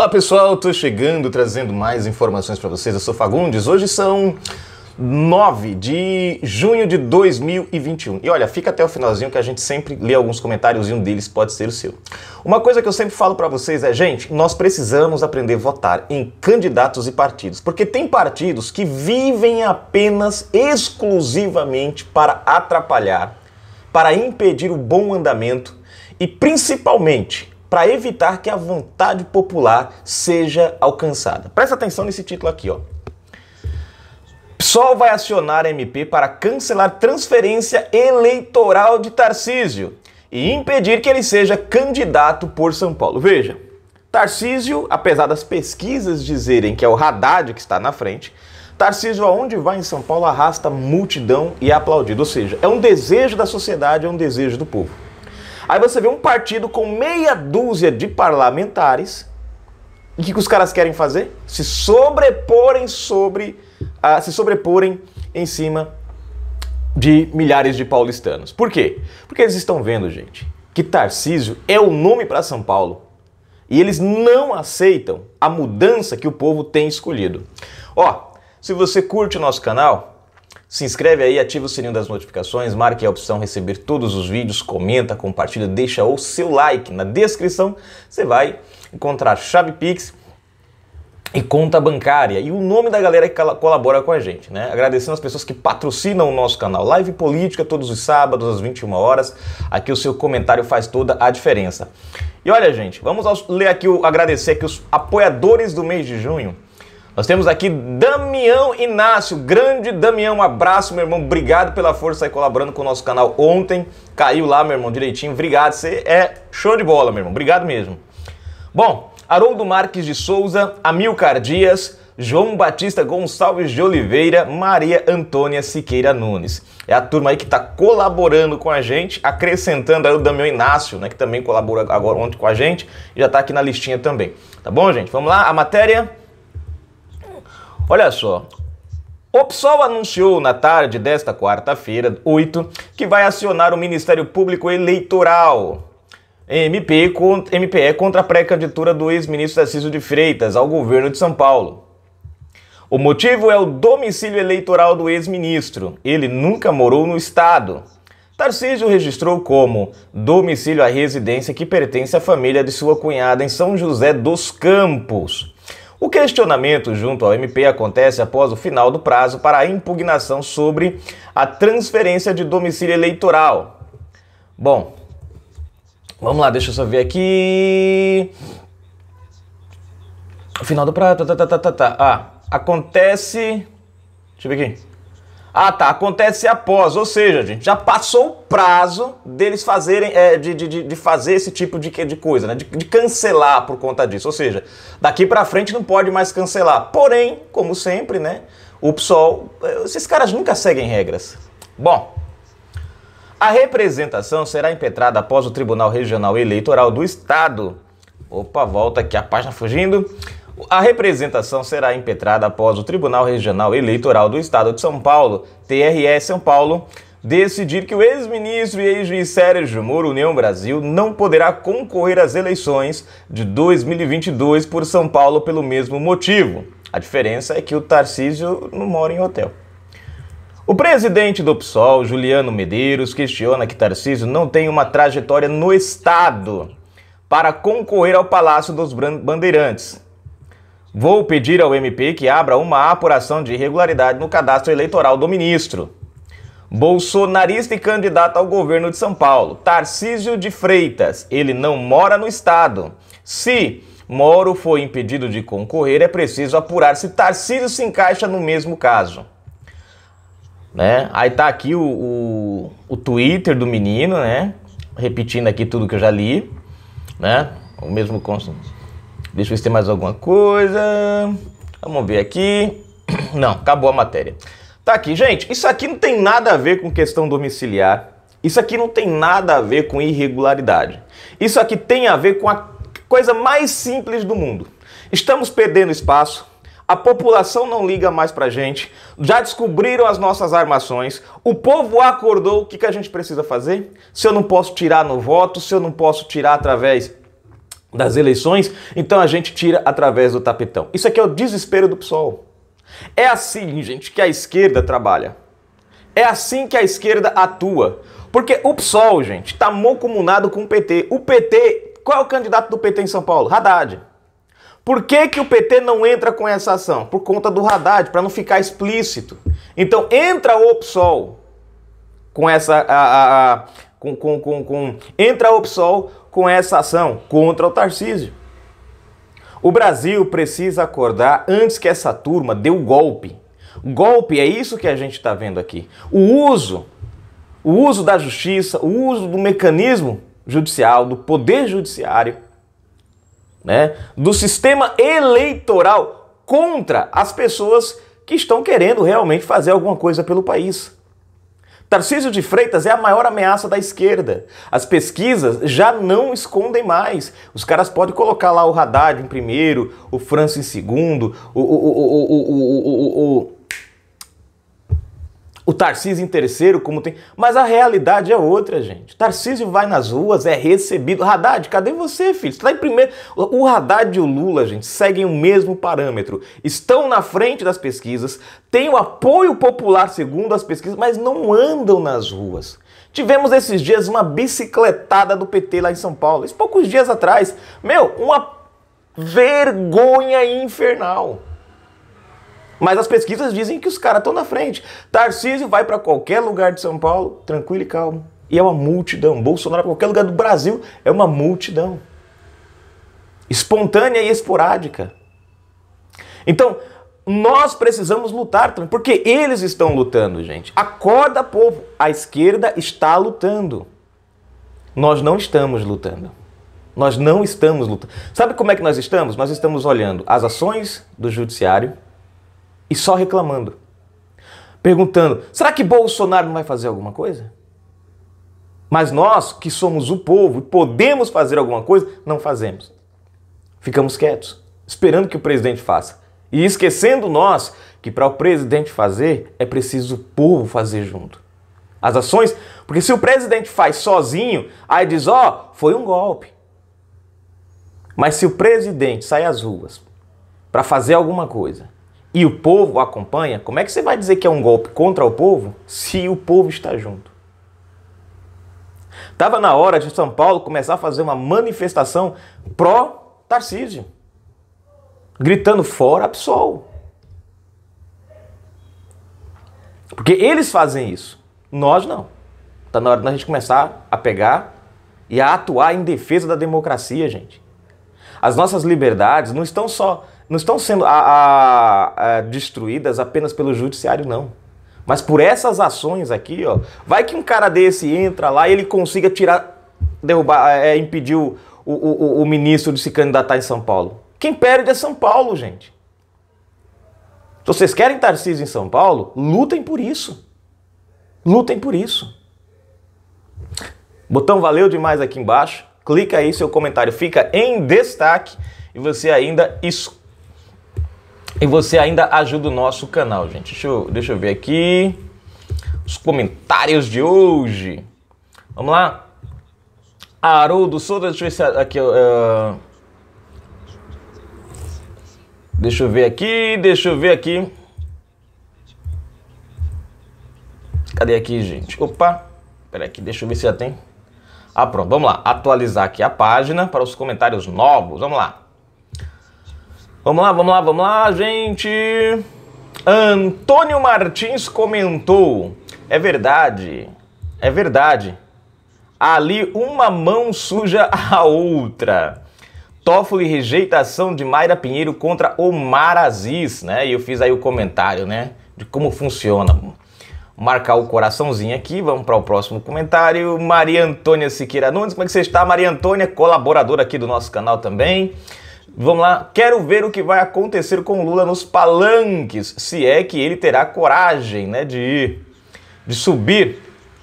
Olá pessoal, estou chegando trazendo mais informações para vocês. Eu sou Fagundes. Hoje são 9 de junho de 2021. E olha, fica até o finalzinho que a gente sempre lê alguns comentários e um deles pode ser o seu. Uma coisa que eu sempre falo para vocês é, gente, nós precisamos aprender a votar em candidatos e partidos, porque tem partidos que vivem apenas exclusivamente para atrapalhar, para impedir o bom andamento e principalmente para evitar que a vontade popular seja alcançada. Presta atenção nesse título aqui, ó. PSOL vai acionar MP para cancelar transferência eleitoral de Tarcísio e impedir que ele seja candidato por São Paulo. Veja, Tarcísio, apesar das pesquisas dizerem que é o Haddad que está na frente, Tarcísio, aonde vai em São Paulo, arrasta multidão e é aplaudido. Ou seja, é um desejo da sociedade, é um desejo do povo. Aí você vê um partido com meia dúzia de parlamentares. E O que, que os caras querem fazer? Se sobreporem sobre. Uh, se sobreporem em cima de milhares de paulistanos. Por quê? Porque eles estão vendo, gente, que Tarcísio é o nome para São Paulo. E eles não aceitam a mudança que o povo tem escolhido. Ó, se você curte o nosso canal, se inscreve aí, ativa o sininho das notificações, marque a opção receber todos os vídeos, comenta, compartilha, deixa o seu like. Na descrição você vai encontrar chave Pix e conta bancária e o nome da galera que colabora com a gente, né? Agradecendo as pessoas que patrocinam o nosso canal Live Política todos os sábados às 21 horas. Aqui o seu comentário faz toda a diferença. E olha, gente, vamos ler aqui o agradecer aqui os apoiadores do mês de junho. Nós temos aqui Damião Inácio, grande Damião, um abraço, meu irmão, obrigado pela força aí colaborando com o nosso canal ontem. Caiu lá, meu irmão, direitinho, obrigado, você é show de bola, meu irmão, obrigado mesmo. Bom, Haroldo Marques de Souza, Amilcar Dias, João Batista Gonçalves de Oliveira, Maria Antônia Siqueira Nunes. É a turma aí que está colaborando com a gente, acrescentando aí o Damião Inácio, né, que também colabora agora ontem com a gente e já está aqui na listinha também. Tá bom, gente? Vamos lá, a matéria Olha só, o PSOL anunciou na tarde desta quarta-feira, 8, que vai acionar o Ministério Público Eleitoral. MP, MPE é contra a pré-candidatura do ex-ministro Tarcísio de Freitas ao governo de São Paulo. O motivo é o domicílio eleitoral do ex-ministro. Ele nunca morou no estado. Tarcísio registrou como domicílio a residência que pertence à família de sua cunhada em São José dos Campos. O questionamento junto ao MP acontece após o final do prazo para a impugnação sobre a transferência de domicílio eleitoral. Bom, vamos lá, deixa eu só ver aqui. O final do prazo. Tá, tá, tá, tá, tá. Ah, acontece. Deixa eu ver aqui. Ah, tá. Acontece após, ou seja, gente, já passou o prazo deles fazerem, é, de, de, de, fazer esse tipo de, de coisa, né? De, de cancelar por conta disso. Ou seja, daqui para frente não pode mais cancelar. Porém, como sempre, né? O PSOL, é, esses caras nunca seguem regras. Bom, a representação será impetrada após o Tribunal Regional Eleitoral do Estado. Opa, volta aqui a página fugindo a representação será impetrada após o Tribunal Regional Eleitoral do Estado de São Paulo, TRE São Paulo, decidir que o ex-ministro e ex-juiz Sérgio Moro União Brasil não poderá concorrer às eleições de 2022 por São Paulo pelo mesmo motivo. A diferença é que o Tarcísio não mora em hotel. O presidente do PSOL, Juliano Medeiros, questiona que Tarcísio não tem uma trajetória no Estado para concorrer ao Palácio dos Bandeirantes. Vou pedir ao MP que abra uma apuração de irregularidade no cadastro eleitoral do ministro. Bolsonarista e candidato ao governo de São Paulo, Tarcísio de Freitas. Ele não mora no estado. Se Moro foi impedido de concorrer, é preciso apurar se Tarcísio se encaixa no mesmo caso. Né? Aí tá aqui o, o, o Twitter do menino, né? Repetindo aqui tudo que eu já li, né? O mesmo consenso. Deixa eu ver se tem mais alguma coisa. Vamos ver aqui. Não, acabou a matéria. Tá aqui, gente. Isso aqui não tem nada a ver com questão domiciliar. Isso aqui não tem nada a ver com irregularidade. Isso aqui tem a ver com a coisa mais simples do mundo. Estamos perdendo espaço, a população não liga mais pra gente, já descobriram as nossas armações, o povo acordou, o que, que a gente precisa fazer? Se eu não posso tirar no voto, se eu não posso tirar através das eleições, então a gente tira através do tapetão. Isso aqui é o desespero do PSOL. É assim, gente, que a esquerda trabalha. É assim que a esquerda atua. Porque o PSOL, gente, tá mocomunado com o PT. O PT, qual é o candidato do PT em São Paulo? Haddad. Por que, que o PT não entra com essa ação? Por conta do Haddad, para não ficar explícito. Então entra o PSOL com essa. A, a, com, com, com, com, entra o PSOL com essa ação contra o Tarcísio. O Brasil precisa acordar antes que essa turma dê o um golpe. Golpe é isso que a gente está vendo aqui. O uso, o uso da justiça, o uso do mecanismo judicial, do poder judiciário, né, do sistema eleitoral contra as pessoas que estão querendo realmente fazer alguma coisa pelo país. Tarcísio de Freitas é a maior ameaça da esquerda. As pesquisas já não escondem mais. Os caras podem colocar lá o Haddad em primeiro, o França em segundo, o, o, o, o o Tarcísio em terceiro, como tem. Mas a realidade é outra, gente. Tarcísio vai nas ruas, é recebido. Haddad, cadê você, filho? Você tá em primeiro. O Haddad e o Lula, gente, seguem o mesmo parâmetro. Estão na frente das pesquisas, têm o apoio popular segundo as pesquisas, mas não andam nas ruas. Tivemos esses dias uma bicicletada do PT lá em São Paulo, esses poucos dias atrás. Meu, uma vergonha infernal. Mas as pesquisas dizem que os caras estão na frente. Tarcísio vai para qualquer lugar de São Paulo, tranquilo e calmo. E é uma multidão. Bolsonaro, qualquer lugar do Brasil, é uma multidão. Espontânea e esporádica. Então, nós precisamos lutar também, porque eles estão lutando, gente. Acorda, povo. A esquerda está lutando. Nós não estamos lutando. Nós não estamos lutando. Sabe como é que nós estamos? Nós estamos olhando as ações do judiciário, e só reclamando. Perguntando: será que Bolsonaro não vai fazer alguma coisa? Mas nós, que somos o povo e podemos fazer alguma coisa, não fazemos. Ficamos quietos, esperando que o presidente faça. E esquecendo nós que para o presidente fazer é preciso o povo fazer junto. As ações, porque se o presidente faz sozinho, aí diz: ó, oh, foi um golpe. Mas se o presidente sai às ruas para fazer alguma coisa, e o povo acompanha, como é que você vai dizer que é um golpe contra o povo se o povo está junto? Estava na hora de São Paulo começar a fazer uma manifestação pró-Tarcísio, gritando fora PSOL. Porque eles fazem isso, nós não. Está na hora de a gente começar a pegar e a atuar em defesa da democracia, gente. As nossas liberdades não estão só não estão sendo a, a, a destruídas apenas pelo judiciário, não. Mas por essas ações aqui, ó, vai que um cara desse entra lá e ele consiga tirar, derrubar, é, é impedir o, o, o, o ministro de se candidatar em São Paulo. Quem perde é São Paulo, gente. Se então, vocês querem Tarcísio em São Paulo, lutem por isso. Lutem por isso. Botão valeu demais aqui embaixo. Clica aí, seu comentário fica em destaque e você ainda escuta e você ainda ajuda o nosso canal, gente. Deixa eu, deixa eu ver aqui os comentários de hoje. Vamos lá? Haroldo Souza, deixa eu ver se aqui. Uh... Deixa eu ver aqui, deixa eu ver aqui. Cadê aqui, gente? Opa, peraí aqui, deixa eu ver se já tem. Ah, pronto, vamos lá. Atualizar aqui a página para os comentários novos. Vamos lá. Vamos lá, vamos lá, vamos lá, gente. Antônio Martins comentou: É verdade, é verdade. Ali uma mão suja a outra. Toffoli rejeitação de Mayra Pinheiro contra Omar Aziz, né? E eu fiz aí o comentário, né? De como funciona. Marcar o coraçãozinho aqui, vamos para o próximo comentário. Maria Antônia Siqueira Nunes, como é que você está? Maria Antônia, colaboradora aqui do nosso canal também. Vamos lá, quero ver o que vai acontecer com Lula nos palanques, se é que ele terá coragem, né, de ir, de subir.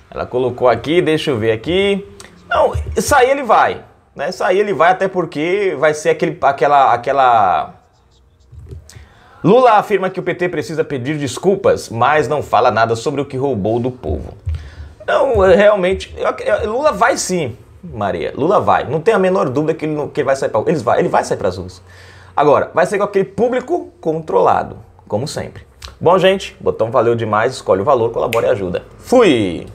Ela colocou aqui, deixa eu ver aqui. Não, sair ele vai, né? Sair ele vai até porque vai ser aquele, aquela, aquela. Lula afirma que o PT precisa pedir desculpas, mas não fala nada sobre o que roubou do povo. Não, realmente, eu, eu, Lula vai sim. Maria. Lula vai. Não tem a menor dúvida que ele, não, que vai sair para ele vai, ele vai sair para as ruas. Agora, vai ser com aquele público controlado, como sempre. Bom, gente, botão valeu demais, escolhe o valor, colabora e ajuda. Fui!